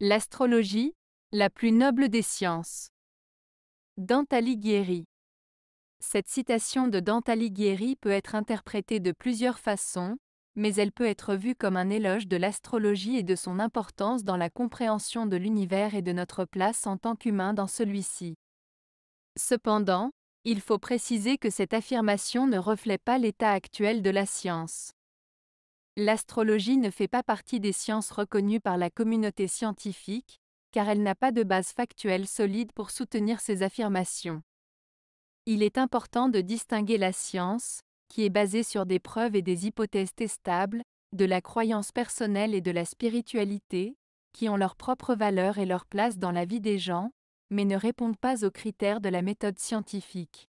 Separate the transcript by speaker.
Speaker 1: L'astrologie, la plus noble des sciences. Dante Alighieri. Cette citation de Dante Alighieri peut être interprétée de plusieurs façons, mais elle peut être vue comme un éloge de l'astrologie et de son importance dans la compréhension de l'univers et de notre place en tant qu'humain dans celui-ci. Cependant, il faut préciser que cette affirmation ne reflète pas l'état actuel de la science. L'astrologie ne fait pas partie des sciences reconnues par la communauté scientifique, car elle n'a pas de base factuelle solide pour soutenir ses affirmations. Il est important de distinguer la science, qui est basée sur des preuves et des hypothèses testables, de la croyance personnelle et de la spiritualité, qui ont leur propre valeur et leur place dans la vie des gens, mais ne répondent pas aux critères de la méthode scientifique.